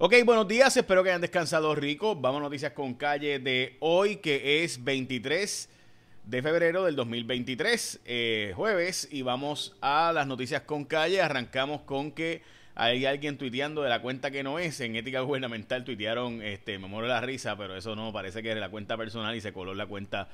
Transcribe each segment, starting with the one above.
Ok, buenos días, espero que hayan descansado rico. Vamos a noticias con calle de hoy, que es 23 de febrero del 2023, eh, jueves, y vamos a las noticias con calle. Arrancamos con que hay alguien tuiteando de la cuenta que no es. En ética gubernamental tuitearon, este, me muero la risa, pero eso no, parece que es la cuenta personal y se coló la cuenta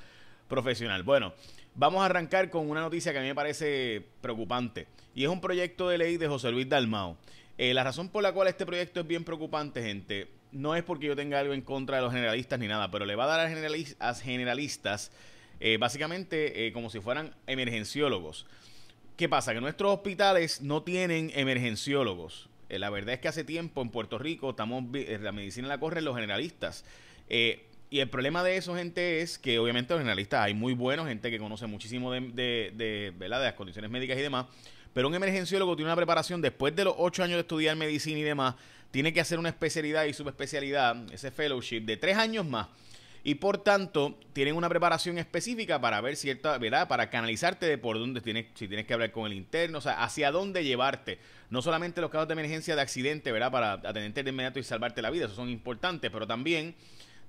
profesional. Bueno, vamos a arrancar con una noticia que a mí me parece preocupante, y es un proyecto de ley de José Luis Dalmao. Eh, la razón por la cual este proyecto es bien preocupante, gente, no es porque yo tenga algo en contra de los generalistas ni nada, pero le va a dar a, los generalistas eh, básicamente eh, como si fueran emergenciólogos. ¿Qué pasa? Que nuestros hospitales no tienen emergenciólogos. la verdad es que hace tiempo en Puerto Rico estamos la medicina la corren los generalistas. y el problema de eso, gente, es que obviamente los generalistas hay muy buenos, gente que conoce muchísimo de, de, de las condiciones médicas y demás, pero un emergenciólogo tiene una preparación después de los ocho años de estudiar medicina y demás, tiene que hacer una especialidad y subespecialidad, ese fellowship, de tres años más. Y por tanto, tienen una preparación específica para ver cierta, ¿verdad? Para canalizarte de por dónde tienes, si tienes que hablar con el interno, o sea, hacia dónde llevarte. No solamente los casos de emergencia de accidente, ¿verdad? Para atenderte de inmediato y salvarte la vida, eso son importantes, pero también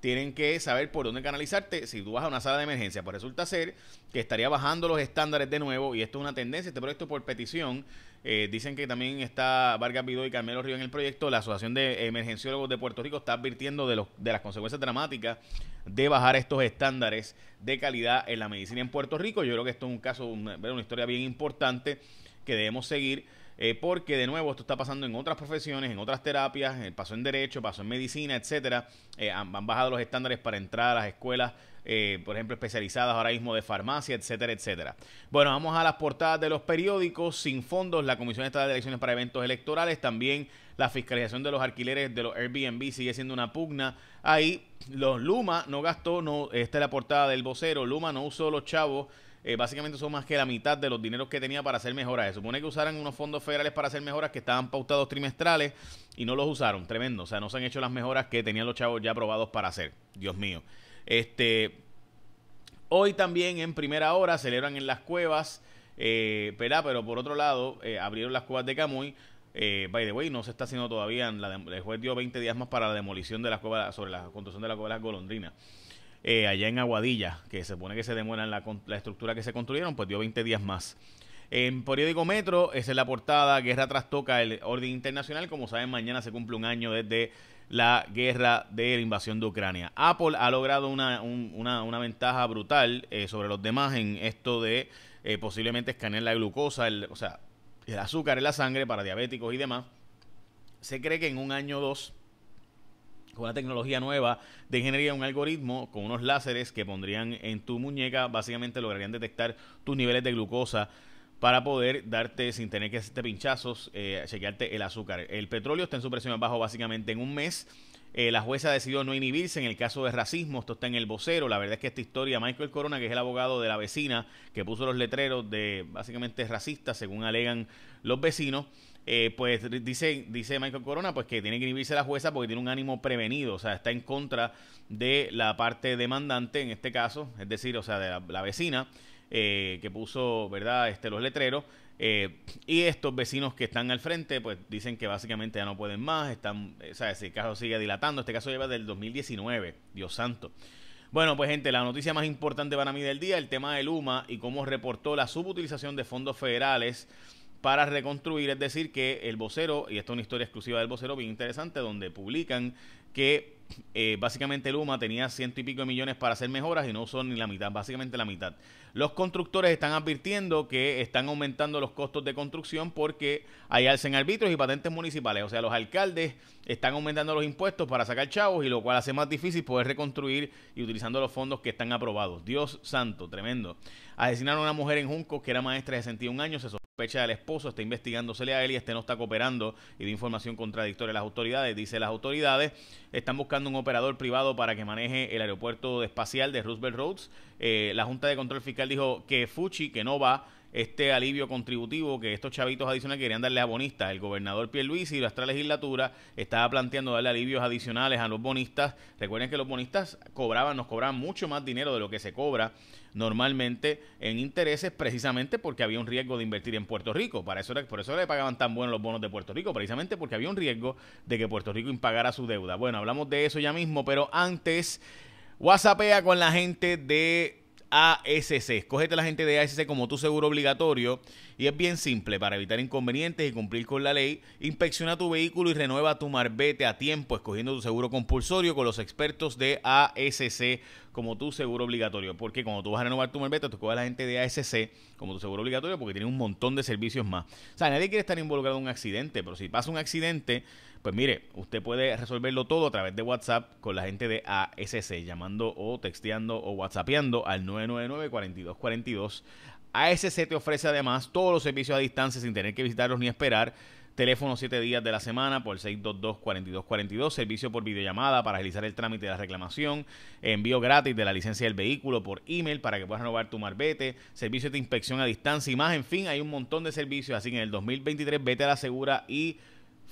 tienen que saber por dónde canalizarte si tú vas a una sala de emergencia. Pues resulta ser que estaría bajando los estándares de nuevo y esto es una tendencia. Este proyecto por petición, eh, dicen que también está Vargas Vidó y Carmelo Río en el proyecto. La Asociación de Emergenciólogos de Puerto Rico está advirtiendo de, los, de las consecuencias dramáticas de bajar estos estándares de calidad en la medicina en Puerto Rico. Yo creo que esto es un caso, una historia bien importante que debemos seguir. Eh, porque de nuevo esto está pasando en otras profesiones, en otras terapias, eh, pasó en derecho, pasó en medicina, etcétera. Eh, han, bajado los estándares para entrar a las escuelas, por ejemplo, especializadas ahora mismo de farmacia, etcétera, etcétera. Bueno, vamos a las portadas de los periódicos sin fondos, la Comisión Estatal de Elecciones para Eventos Electorales, también la fiscalización de los alquileres de los Airbnb sigue siendo una pugna. Ahí los Luma no gastó, no, esta es la portada del vocero, Luma no usó los chavos eh, básicamente son más que la mitad de los dineros que tenía para hacer mejoras. Se supone que usaran unos fondos federales para hacer mejoras que estaban pautados trimestrales y no los usaron. Tremendo. O sea, no se han hecho las mejoras que tenían los chavos ya aprobados para hacer. Dios mío. Este, hoy también en primera hora celebran en las cuevas, eh, Pero por otro lado, eh, abrieron las cuevas de Camuy. Eh, by the way, no se está haciendo todavía. La de, el juez dio 20 días más para la demolición de las cuevas, sobre la construcción de las cuevas de las golondrinas. Eh, allá en Aguadilla, que se supone que se demoran la, estructura que se construyeron, pues dio 20 días más. En Periódico Metro, esa es la portada, Guerra trastoca el orden internacional. Como saben, mañana se cumple un año desde la guerra de la invasión de Ucrania. Apple ha logrado una, ventaja brutal eh, sobre los demás en esto de eh, posiblemente escanear la glucosa, o sea, el azúcar en la sangre para diabéticos y demás. Se cree que en un año o dos con una tecnología nueva de ingeniería, un algoritmo con unos láseres que pondrían en tu muñeca, básicamente lograrían detectar tus niveles de glucosa para poder darte, sin tener que hacerte pinchazos, eh, chequearte el azúcar. El petróleo está en su presión bajo básicamente en un mes. Eh, la jueza ha decidió no inhibirse en el caso de racismo, esto está en el vocero. La verdad es que esta historia, Michael Corona, que es el abogado de la vecina que puso los letreros de básicamente racista, según alegan los vecinos, eh, pues dice, dice Michael Corona pues que tiene que inhibirse la jueza porque tiene un ánimo prevenido, o sea, está en contra de la parte demandante en este caso, es decir, o sea, de la, vecina eh, que puso, ¿verdad?, este, los letreros. Eh, y estos vecinos que están al frente, pues dicen que básicamente ya no pueden más, están, o sea, ese caso sigue dilatando, este caso lleva del 2019, Dios santo. Bueno, pues gente, la noticia más importante para mí del día, el tema de Luma y cómo reportó la subutilización de fondos federales para reconstruir. Es decir, que el vocero, y esta es una historia exclusiva del vocero bien interesante, donde publican que eh, básicamente Luma tenía ciento y pico de millones para hacer mejoras y no son ni la mitad, básicamente la mitad. Los constructores están advirtiendo que están aumentando los costos de construcción porque hay alza en y patentes municipales. O sea, los alcaldes están aumentando los impuestos para sacar chavos y lo cual hace más difícil poder reconstruir y utilizando los fondos que están aprobados. Dios santo, tremendo. Asesinaron a una mujer en Junco que era maestra de 61 años, se sospecha del esposo, está investigándosele a él y este no está cooperando y de información contradictoria a las autoridades. Dice las autoridades, están buscando un operador privado para que maneje el aeropuerto espacial de Roosevelt Roads. Eh, la Junta de Control Fiscal dijo que Fuchi, que no va, este alivio contributivo que estos chavitos adicionales querían darle a bonistas. El gobernador Pierluisi y nuestra legislatura estaba planteando darle alivios adicionales a los bonistas. Recuerden que los bonistas cobraban, nos cobraban mucho más dinero de lo que se cobra normalmente en intereses precisamente porque había un riesgo de invertir en Puerto Rico. Para eso, por eso le pagaban tan buenos los bonos de Puerto Rico, precisamente porque había un riesgo de que Puerto Rico impagara su deuda. Bueno, hablamos de eso ya mismo, pero antes, WhatsAppea con la gente de ASC. a la gente de ASC como tu seguro obligatorio y es bien simple para evitar inconvenientes y cumplir con la ley. Inspecciona tu vehículo y renueva tu marbete a tiempo escogiendo tu seguro compulsorio con los expertos de ASC como tu seguro obligatorio. Porque cuando tú vas a renovar tu marbete, tú escoges a la gente de ASC como tu seguro obligatorio porque tiene un montón de servicios más. O sea, nadie quiere estar involucrado en un accidente, pero si pasa un accidente, pues mire, usted puede resolverlo todo a través de WhatsApp con la gente de ASC, llamando o texteando o WhatsAppeando al 999-4242. ASC te ofrece además todos los servicios a distancia sin tener que visitarlos ni esperar. Teléfono 7 días de la semana por 622-4242. Servicio por videollamada para realizar el trámite de la reclamación. Envío gratis de la licencia del vehículo por email para que puedas renovar tu marbete. Servicio de inspección a distancia y más. En fin, hay un montón de servicios. Así que en el 2023 vete a la segura y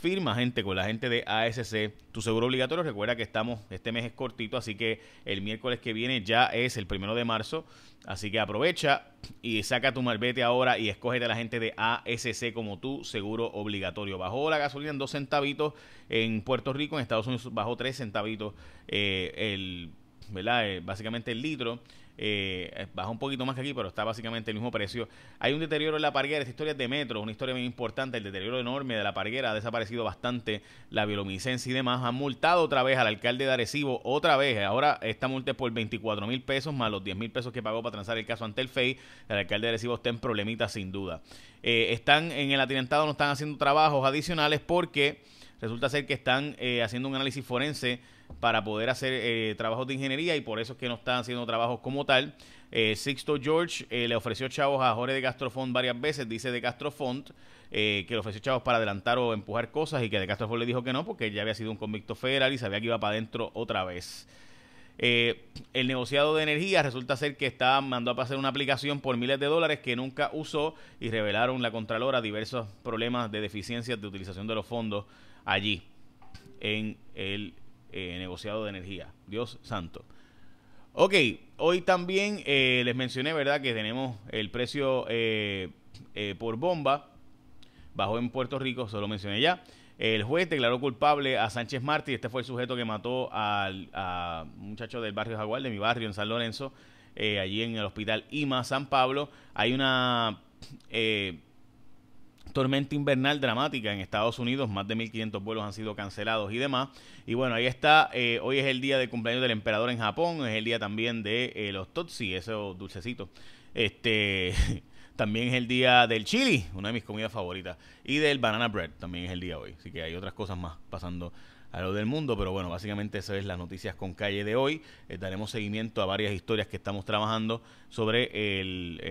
firma gente con la gente de ASC, tu seguro obligatorio. Recuerda que estamos, este mes es cortito, así que el miércoles que viene ya es el primero de marzo. Así que aprovecha y saca tu malvete ahora y escógete a la gente de ASC como tu seguro obligatorio. Bajó la gasolina en dos centavitos en Puerto Rico, en Estados Unidos bajó tres centavitos eh, el eh, básicamente el litro. Eh, eh, baja un poquito más que aquí, pero está básicamente el mismo precio. Hay un deterioro en la parguera. Esta historia es de metro, una historia bien importante. El deterioro enorme de la parguera ha desaparecido bastante. La bioluminiscencia y demás han multado otra vez al alcalde de Arecibo, otra vez. Ahora esta multa es por 24 mil pesos más los 10 mil pesos que pagó para transar el caso ante el FEI. El alcalde de Arecibo está en problemitas sin duda. están en el atirantado, no están haciendo trabajos adicionales porque resulta ser que están haciendo un análisis forense para poder hacer eh, trabajos de ingeniería y por eso es que no están haciendo trabajos como tal. Eh, Sixto George eh, le ofreció chavos a Jorge de Castrofond varias veces, dice de Castrofond que le ofreció chavos para adelantar o empujar cosas y que de Castrofond le dijo que no porque ya había sido un convicto federal y sabía que iba para adentro otra vez. el negociado de energía resulta ser que está mandó a pasar una aplicación por miles de dólares que nunca usó y revelaron la Contralora diversos problemas de deficiencias de utilización de los fondos allí en el eh, negociado de energía. Dios santo. Ok, hoy también eh, les mencioné, ¿verdad?, que tenemos el precio eh, por bomba. Bajó en Puerto Rico, Solo mencioné ya. El juez declaró culpable a Sánchez Martí. Este fue el sujeto que mató al a un muchacho del barrio Jaguar, de mi barrio, en San Lorenzo, allí en el hospital IMA, San Pablo. Hay una tormenta invernal dramática en Estados Unidos, más de 1.500 vuelos han sido cancelados y demás. Y bueno, ahí está, eh, hoy es el día de cumpleaños del emperador en Japón, es el día también de eh, los totsi, esos dulcecitos. Este, también es el día del chili, una de mis comidas favoritas, y del banana bread, también es el día hoy. Así que hay otras cosas más pasando a lo del mundo, pero bueno, básicamente eso es las noticias con calle de hoy. Eh, daremos seguimiento a varias historias que estamos trabajando sobre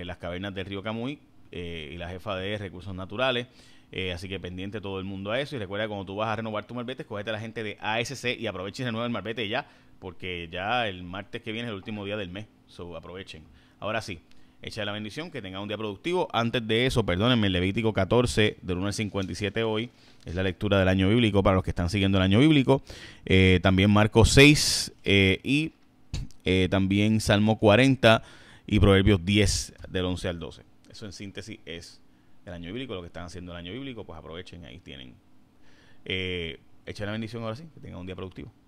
las cavernas del río Camuy, eh, y la jefa de recursos naturales. Eh, así que pendiente todo el mundo a eso. Y recuerda cuando tú vas a renovar tu malvete, escogete a la gente de ASC y aproveche y renueve el malvete ya, porque ya el martes que viene es el último día del mes. So, aprovechen. Ahora sí, echa la bendición, que tenga un día productivo. Antes de eso, perdónenme, Levítico 14, del 1 al 57 hoy, es la lectura del año bíblico para los que están siguiendo el año bíblico. Eh, también Marcos 6 y también Salmo 40 y Proverbios 10, del 11 al 12. Eso en síntesis es el año bíblico, lo que están haciendo el año bíblico, pues aprovechen, ahí tienen. Eh, echen la bendición ahora sí, que tengan un día productivo.